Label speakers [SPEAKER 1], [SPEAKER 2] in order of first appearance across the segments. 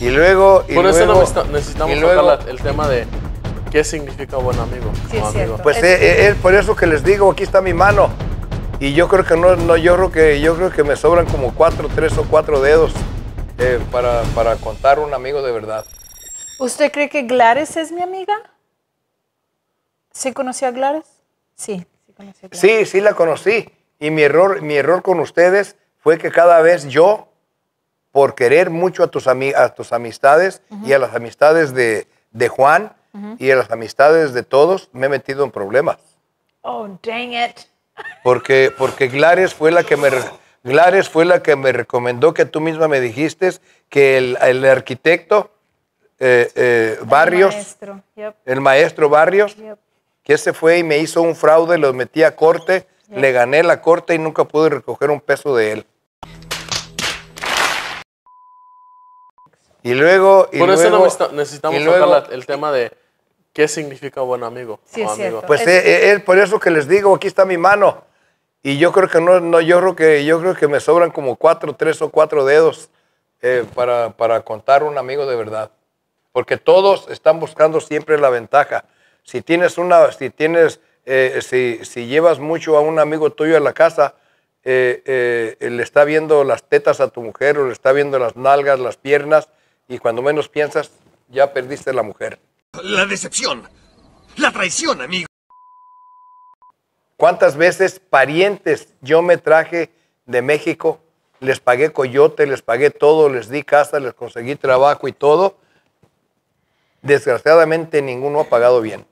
[SPEAKER 1] Y luego. Y Por eso
[SPEAKER 2] necesitamos, el tema de qué significa buen amigo. Sí, Pues es, eh, eh, por
[SPEAKER 1] eso que les digo, aquí está mi mano. Y yo creo que no, no yo creo que yo creo que me sobran como cuatro, tres o cuatro dedos eh, para, para contar un amigo de verdad.
[SPEAKER 3] ¿Usted cree que Glares es mi amiga? ¿Sí conocía a Glares? Sí,
[SPEAKER 1] sí a Sí, sí la conocí. Y mi error, mi error con ustedes fue que cada vez yo por querer mucho a tus, a tus amistades y a las amistades de, Juan y a las amistades de todos, me he metido en problemas.
[SPEAKER 3] Oh, dang it.
[SPEAKER 1] Porque, porque Glares fue la que me... Glares fue la que me recomendó que tú misma me dijiste que el, arquitecto eh, eh, Barrios, el maestro, Barrios, que se fue y me hizo un fraude, lo metí a corte, le gané la corte y nunca pude recoger un peso de él. Y luego. Y Por luego, eso necesitamos,
[SPEAKER 2] el tema de. ¿Qué significa buen amigo? Pues es, eh,
[SPEAKER 1] eh, por eso que les digo, aquí está mi mano. Y yo creo que no, no yo creo que yo creo que me sobran como cuatro, tres o cuatro dedos eh, para, para, contar un amigo de verdad. Porque todos están buscando siempre la ventaja. Si tienes una, si tienes, si, si, llevas mucho a un amigo tuyo a la casa, le está viendo las tetas a tu mujer o le está viendo las nalgas, las piernas, y cuando menos piensas, ya perdiste la mujer. La decepción, la traición, amigo. ¿Cuántas veces parientes yo me traje de México? Les pagué coyote, les pagué todo, les di casa, les conseguí trabajo y todo. Desgraciadamente ninguno ha pagado bien.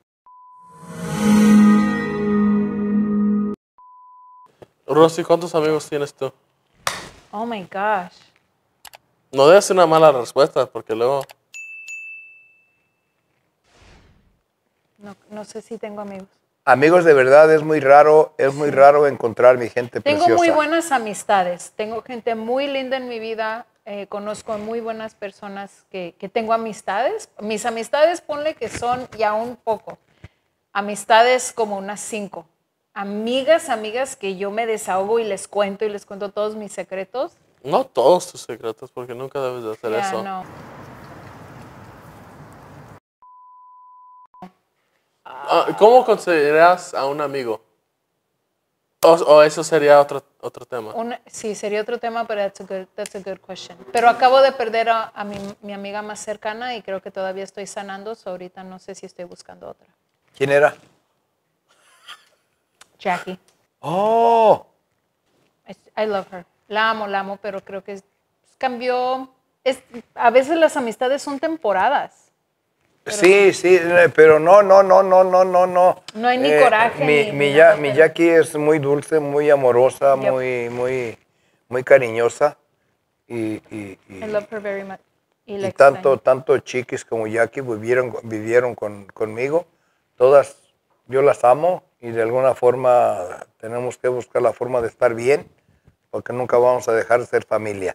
[SPEAKER 2] Rosy, ¿cuántos amigos tienes tú?
[SPEAKER 3] Oh my gosh.
[SPEAKER 2] No debe ser una mala respuesta, porque luego.
[SPEAKER 3] No, sé si tengo amigos.
[SPEAKER 1] Amigos, de verdad es muy raro, es muy raro encontrar mi gente tengo preciosa. Tengo muy
[SPEAKER 3] buenas amistades, tengo gente muy linda en mi vida, eh, conozco muy buenas personas que, que, tengo amistades. Mis amistades, ponle que son ya un poco, amistades como unas cinco. Amigas, amigas que yo me desahogo y les cuento y les cuento todos mis secretos.
[SPEAKER 2] No todos tus secretos, porque nunca debes de hacer eso. No. Ah, ¿Cómo consideras a un amigo? O, eso sería otro, otro tema.
[SPEAKER 3] sí, sería otro tema, pero that's a good, that's Pero acabo de perder a, mi, amiga más cercana y creo que todavía estoy sanando, so ahorita no sé si estoy buscando otra. ¿Quién era? Jackie.
[SPEAKER 1] Oh.
[SPEAKER 3] I, I love her la amo, la amo, pero creo que pues, cambió. a veces las amistades son temporadas.
[SPEAKER 1] sí, sí, eh, pero no, no, no, no, no, no,
[SPEAKER 3] no. hay ni eh, coraje. Mi, mi, ya, mi,
[SPEAKER 1] Jackie es muy dulce, muy amorosa, muy, muy, muy cariñosa. Y, I love
[SPEAKER 3] her very much. y, tanto,
[SPEAKER 1] tanto Chiquis como Jackie vivieron, vivieron con, conmigo. Todas, yo las amo y de alguna forma tenemos que buscar la forma de estar bien porque nunca vamos a dejar de ser familia.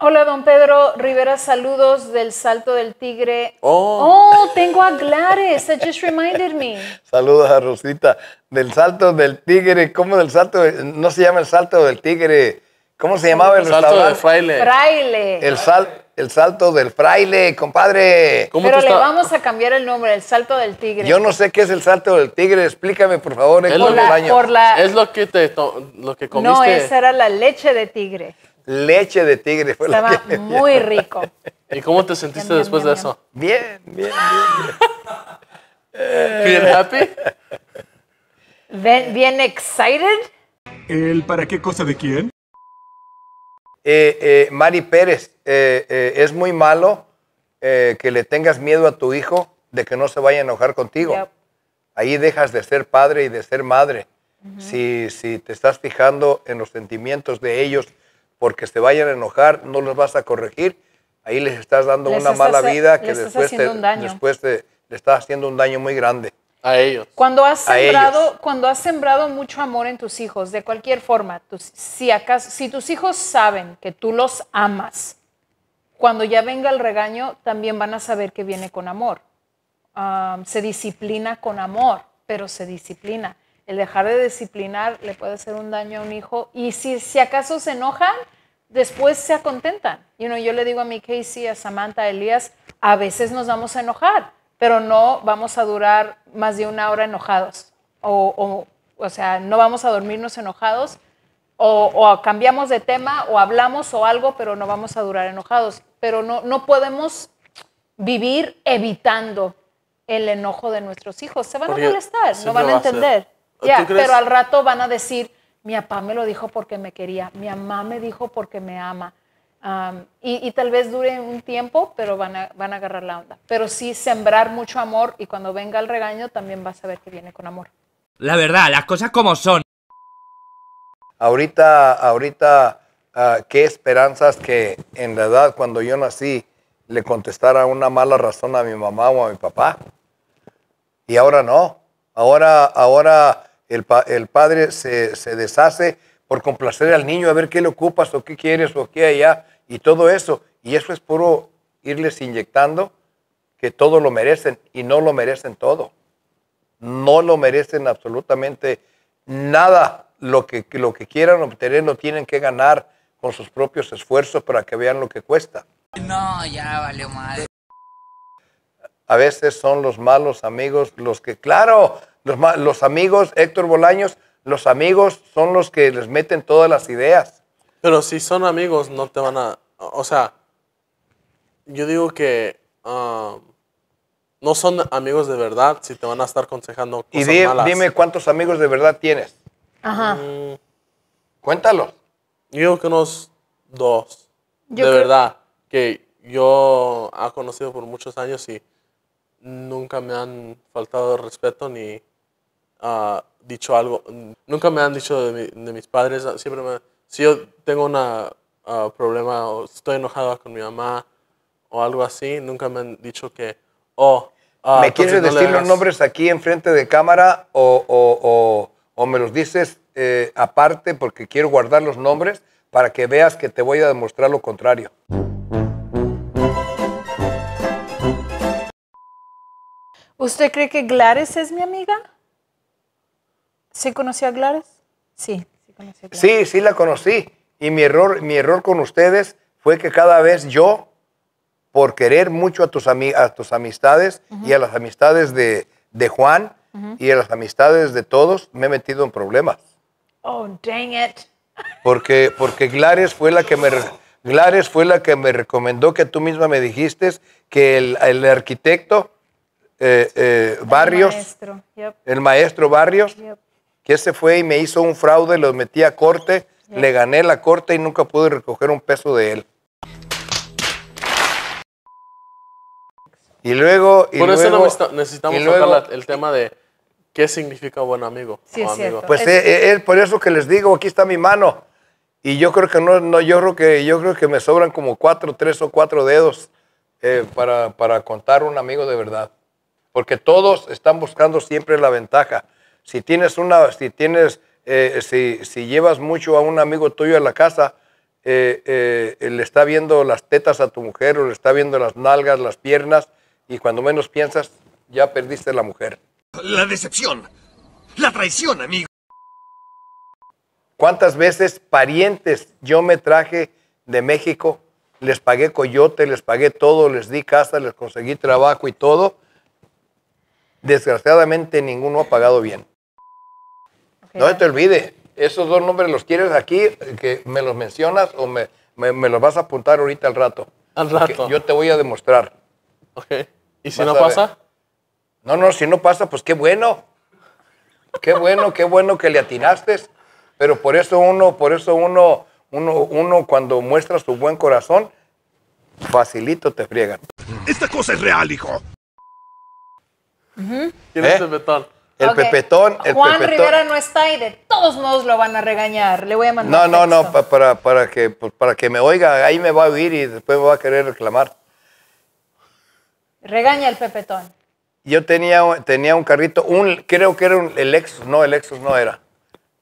[SPEAKER 3] Hola, don Pedro Rivera, saludos del Salto del Tigre. Oh, oh tengo a Glare. that just reminded me.
[SPEAKER 1] Saludos a Rosita, del Salto del Tigre, ¿cómo del Salto? No se llama el Salto del Tigre, ¿cómo se llamaba el, Salto del
[SPEAKER 2] Fraile.
[SPEAKER 3] Fraile. El,
[SPEAKER 1] salto. El salto del fraile, compadre. Pero le vamos
[SPEAKER 3] a cambiar el nombre, el salto del tigre. Yo no
[SPEAKER 1] sé qué es el salto del
[SPEAKER 2] tigre, explícame por favor. Es, es lo, que te, lo que comiste. No, esa
[SPEAKER 3] era la leche de tigre.
[SPEAKER 2] Leche de tigre. Fue Estaba
[SPEAKER 3] muy rico.
[SPEAKER 2] ¿Y cómo te sentiste después de eso? Bien, bien, bien. bien. happy?
[SPEAKER 3] Bien, bien excited.
[SPEAKER 2] ¿El para qué cosa de quién?
[SPEAKER 1] Eh, eh, Mari Pérez, eh, eh, es muy malo que le tengas miedo a tu hijo de que no se vaya a enojar contigo. Ahí dejas de ser padre y de ser madre. si, si te estás fijando en los sentimientos de ellos porque se vayan a enojar, no los vas a corregir, ahí les estás dando una mala vida que después, te, después te, le estás haciendo un daño muy grande. A ellos. Cuando has sembrado,
[SPEAKER 3] cuando has sembrado mucho amor en tus hijos, de cualquier forma, si acaso, si tus hijos saben que tú los amas, cuando ya venga el regaño, también van a saber que viene con amor. se disciplina con amor, pero se disciplina. El dejar de disciplinar le puede hacer un daño a un hijo. Y si, acaso se enojan, después se acontentan. yo le digo a mi Casey, a Samantha, a Elías, a veces nos vamos a enojar pero no vamos a durar más de una hora enojados. O, o, sea, no vamos a dormirnos enojados. O, cambiamos de tema o hablamos o algo, pero no vamos a durar enojados. Pero no, no podemos vivir evitando el enojo de nuestros hijos. Se van a molestar, no van a entender. pero al rato van a decir, mi papá me lo dijo porque me quería, mi mamá me dijo porque me ama, y, tal vez dure un tiempo, pero van a, van agarrar la onda. Pero sí sembrar mucho amor y cuando venga el regaño también vas a ver que viene con amor. La verdad, las cosas como son.
[SPEAKER 1] Ahorita, ahorita, ah, qué esperanzas que en la edad cuando yo nací le contestara una mala razón a mi mamá o a mi papá. Y ahora no. Ahora, ahora el, padre se, se deshace por complacer al niño, a ver qué le ocupas o qué quieres o qué allá y todo eso. Y eso es puro irles inyectando que todo lo merecen y no lo merecen todo. No lo merecen absolutamente nada. Lo que, lo que quieran obtener lo tienen que ganar con sus propios esfuerzos para que vean lo que cuesta.
[SPEAKER 3] No, ya valió madre.
[SPEAKER 1] A veces son los malos amigos los que, claro, los amigos, Héctor Bolaños, los amigos son los que les meten todas las ideas.
[SPEAKER 2] Pero si son amigos, no te van a. O sea, yo digo que. Ah, no son amigos de verdad si te van a estar aconsejando cosas y dime cuántos amigos de verdad tienes.
[SPEAKER 3] Ajá. Mm, Cuéntalo.
[SPEAKER 2] Yo digo que unos dos. de verdad. Que yo he conocido por muchos años y nunca me han faltado respeto ni dicho algo, nunca me han dicho de, mis padres, siempre me, si yo tengo un ah, problema o estoy enojada con mi mamá o algo así, nunca me han dicho que, oh, ah, ¿me quieres decir los nombres aquí enfrente
[SPEAKER 1] de cámara o, o, me los dices eh, aparte porque quiero guardar los nombres para que veas que te voy a demostrar lo contrario?
[SPEAKER 3] ¿Usted cree que Glares es mi amiga? ¿Sí conocía a Clares? Sí.
[SPEAKER 1] Sí, sí, la conocí. Y mi error, mi error con ustedes fue que cada vez yo, por querer mucho a tus, a tus amistades y a las amistades de, Juan y a las amistades de todos, me he metido en problemas.
[SPEAKER 3] Oh, dang it.
[SPEAKER 1] Porque, porque Glares fue la que me... fue la que me recomendó que tú misma me dijiste que el, arquitecto eh, eh, Barrios, el maestro, Barrios, que se fue y me hizo un fraude, lo metí a corte, le gané la corte y nunca pude recoger un peso de él. Y luego... Y Por eso necesitamos
[SPEAKER 2] el tema de... ¿Qué significa buen amigo? Sí, Pues es, eh,
[SPEAKER 1] eh, eh, por eso que les digo, aquí está mi mano. Y yo creo que no, no yo creo que yo creo que me sobran como cuatro, tres o cuatro dedos para, para contar un amigo de verdad. Porque todos están buscando siempre la ventaja. Si tienes una, si tienes, eh, si, llevas mucho a un amigo tuyo a la casa, eh, eh, le está viendo las tetas a tu mujer o le está viendo las nalgas, las piernas, y cuando menos piensas, ya perdiste la mujer. La decepción, la traición, amigo. ¿Cuántas veces parientes yo me traje de México? Les pagué coyote, les pagué todo, les di casa, les conseguí trabajo y todo. Desgraciadamente ninguno ha pagado bien. No te olvides, esos dos nombres los quieres aquí, que me los mencionas o me, los vas a apuntar ahorita al rato. Al rato. Yo te voy a demostrar. Ok. ¿Y si no pasa? No, no, si no pasa, pues qué bueno. Qué bueno, qué bueno que le atinaste. Pero por eso uno, por eso uno, uno, uno cuando muestra su buen corazón, facilito te friegan. Esta cosa es real, hijo.
[SPEAKER 3] ¿Eh?
[SPEAKER 2] es metal?
[SPEAKER 1] El pepetón, el Juan Rivera
[SPEAKER 3] no está y de todos modos lo van a regañar. Le voy a mandar. No, no,
[SPEAKER 1] no, para, que, pues, para que me oiga, ahí me va a oír y después me va a querer reclamar.
[SPEAKER 3] Regaña el pepetón.
[SPEAKER 1] Yo tenía, tenía un carrito, un, creo que era un, el Lexus, no, el Lexus no era.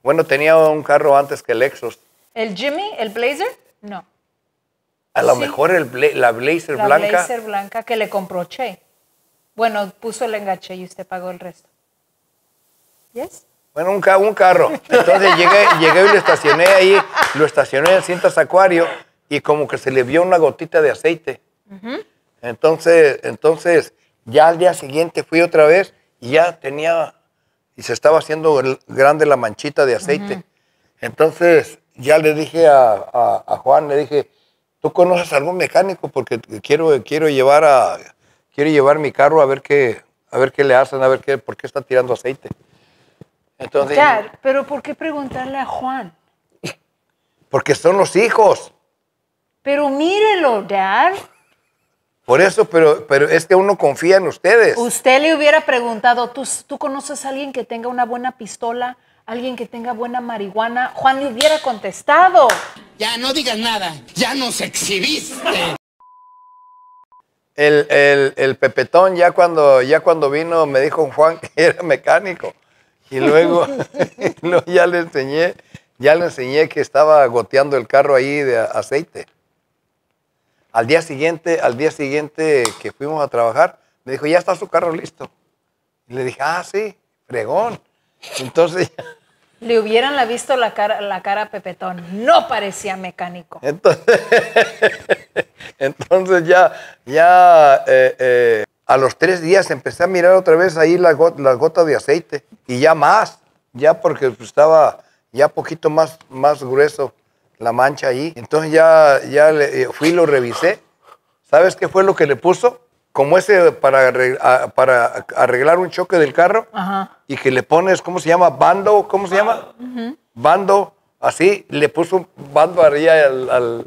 [SPEAKER 1] Bueno, tenía un carro antes que el Lexus.
[SPEAKER 3] ¿El Jimmy? ¿El Blazer? No. A lo mejor
[SPEAKER 1] el la Blazer blanca. La Blazer
[SPEAKER 3] blanca que le compró Che. Bueno, puso el enganche y usted pagó el resto.
[SPEAKER 1] Bueno, un, carro. Entonces llegué, llegué y lo estacioné ahí, lo estacioné en cintas acuario y como que se le vio una gotita de aceite. Entonces, entonces ya al día siguiente fui otra vez y ya tenía y se estaba haciendo grande la manchita de aceite. Entonces ya le dije a, a, Juan, le dije, ¿tú conoces algún mecánico? Porque quiero, quiero, llevar, a, quiero llevar mi carro a ver, qué, a ver qué le hacen, a ver qué, por qué está tirando aceite. Entonces,
[SPEAKER 3] pero ¿por qué preguntarle a Juan?
[SPEAKER 1] Porque son los hijos.
[SPEAKER 3] Pero mírelo, Dad.
[SPEAKER 1] Por eso, pero, pero es que uno confía en ustedes.
[SPEAKER 3] Usted le hubiera preguntado, ¿tú, ¿tú conoces a alguien que tenga una buena pistola? ¿Alguien que tenga buena marihuana? Juan le hubiera contestado. Ya no digas nada, ya nos exhibiste.
[SPEAKER 1] El, el pepetón ya cuando, ya cuando vino me dijo Juan que era mecánico. Y luego, ya le enseñé, ya le enseñé que estaba goteando el carro ahí de aceite. Al día siguiente, al día siguiente que fuimos a trabajar, me dijo, ya está su carro listo. le dije, ah, sí, fregón. Entonces
[SPEAKER 3] Le hubieran la visto la cara, la cara a Pepetón. No parecía mecánico. Entonces,
[SPEAKER 1] entonces ya, ya eh, eh, a los tres días empecé a mirar otra vez ahí las gotas la gota de aceite y ya más, ya porque estaba ya poquito más, más grueso la mancha ahí. Entonces ya, ya eh, fui y lo revisé. ¿Sabes qué fue lo que le puso? Como ese para arreglar, para arreglar un choque del carro y que le pones, ¿cómo se llama? Bando, ¿cómo se llama? Bando, así, le puso un bando arriba al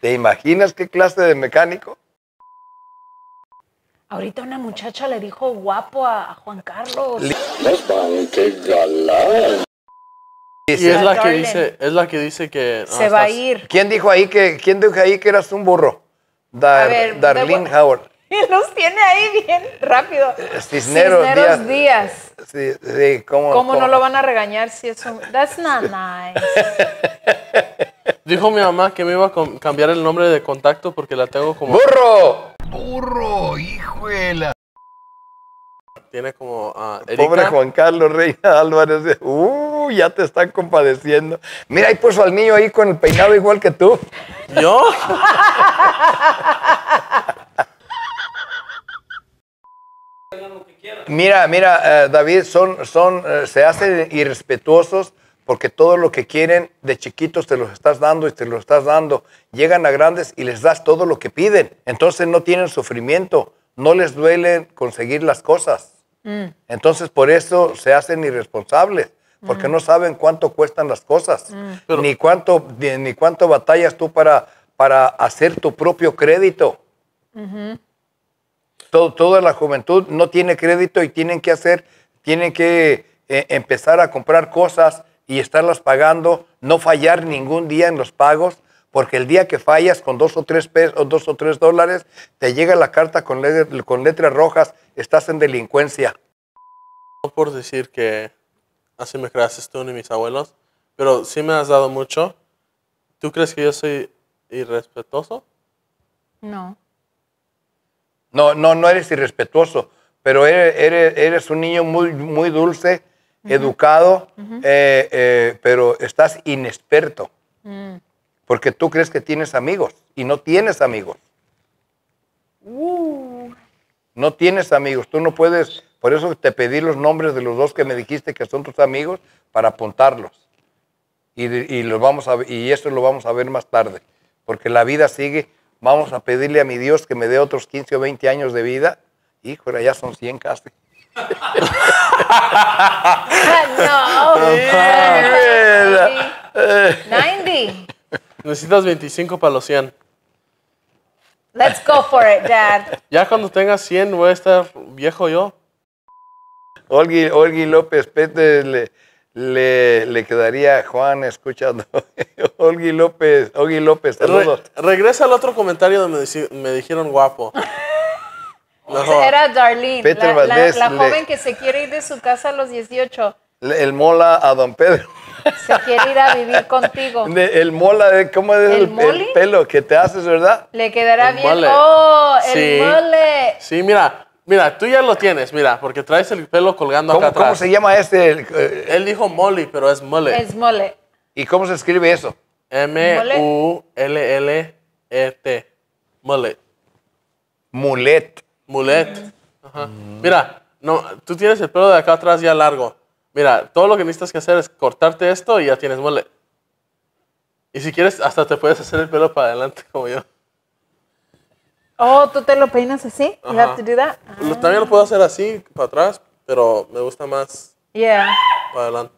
[SPEAKER 1] ¿Te imaginas qué clase de mecánico?
[SPEAKER 3] Ahorita una muchacha le dijo guapo a, Juan Carlos.
[SPEAKER 2] ¡Qué galán! Y es la que dice, es la que dice que se va a ir.
[SPEAKER 1] ¿Quién dijo ahí que quién dijo ahí que eras un burro? Darlene Howard.
[SPEAKER 3] Y los tiene ahí bien rápido. Eh, Cisneros, Cisneros Díaz.
[SPEAKER 2] Sí, sí, ¿cómo, ¿Cómo, ¿cómo, no lo
[SPEAKER 3] van a regañar si es un... That's not nice.
[SPEAKER 2] Dijo mi mamá que me iba a cambiar el nombre de contacto porque la tengo como. ¡Burro!
[SPEAKER 3] ¡Burro! ¡Hijuela!
[SPEAKER 2] Tiene como. Ah, Pobre Juan Carlos Reina Álvarez. Eh,
[SPEAKER 1] ¡Uh! Ya te están compadeciendo. Mira, ahí puso al niño ahí con el peinado igual que tú. ¿Yo? mira, mira, eh, David, son, son, eh, se hacen irrespetuosos porque todo lo que quieren de chiquitos te los estás dando y te lo estás dando. Llegan a grandes y les das todo lo que piden. Entonces no tienen sufrimiento, no les duele conseguir las cosas. Mm. Entonces por eso se hacen irresponsables, porque mm. no saben cuánto cuestan las cosas, mm. ni, cuánto, ni, cuánto batallas tú para, para hacer tu propio crédito. Todo, toda la juventud no tiene crédito y tienen que hacer, tienen que eh, empezar a comprar cosas y estarlas pagando, no fallar ningún día en los pagos, porque el día que fallas con dos o tres pesos, dos o tres dólares, te llega la carta con, letras rojas,
[SPEAKER 2] estás en delincuencia. No por decir que así me creas tú ni mis abuelos, pero sí me has dado mucho. ¿Tú crees que yo soy irrespetuoso? No. No, no, no eres irrespetuoso,
[SPEAKER 1] pero eres, eres un niño muy, muy dulce educado, eh, eh, pero estás inexperto. Mm. Porque tú crees que tienes amigos y no tienes amigos.
[SPEAKER 3] Uh.
[SPEAKER 1] No tienes amigos. Tú no puedes. Por eso te pedí los nombres de los dos que me dijiste que son tus amigos para apuntarlos. Y, los vamos y eso lo vamos a ver más tarde. Porque la vida sigue. Vamos a pedirle a mi Dios que me dé otros 15 o 20 años de vida.
[SPEAKER 2] Híjole, ya son 100 casi.
[SPEAKER 3] no. 90.
[SPEAKER 2] Necesitas 25 para los 100.
[SPEAKER 3] Let's go for it, Dad.
[SPEAKER 2] Ya cuando tenga 100 voy a estar viejo yo. Olgi, Olgi López Pérez le, le, le, quedaría Juan escuchando. Olgi López, Olgi López, regresa al otro comentario donde me dijeron guapo.
[SPEAKER 3] Pues era Darlene, la, joven que se quiere ir de su casa a los 18.
[SPEAKER 2] el mola a
[SPEAKER 1] don Pedro.
[SPEAKER 3] Se quiere ir a vivir contigo. el
[SPEAKER 1] mola, eh, ¿cómo es el, pelo
[SPEAKER 2] que te haces, verdad?
[SPEAKER 3] Le quedará bien. ¡Oh, el mole!
[SPEAKER 2] Sí, mira, Mira, tú ya lo tienes, mira, porque traes el pelo colgando acá atrás. ¿Cómo se llama este? Eh? Él dijo Molly, pero es mole. Es mole. ¿Y cómo se escribe eso? M-U-L-L-E-T. Mole. Mulet. Mulet. Mm. Mira, no, tú tienes el pelo de acá atrás ya largo. Mira, todo lo que necesitas que hacer es cortarte esto y ya tienes mulet. Y si quieres, hasta te puedes hacer el pelo para adelante como yo.
[SPEAKER 3] Oh, ¿tú te lo peinas así? You have to do that? También lo puedo
[SPEAKER 2] hacer así, para atrás, pero me gusta más para adelante.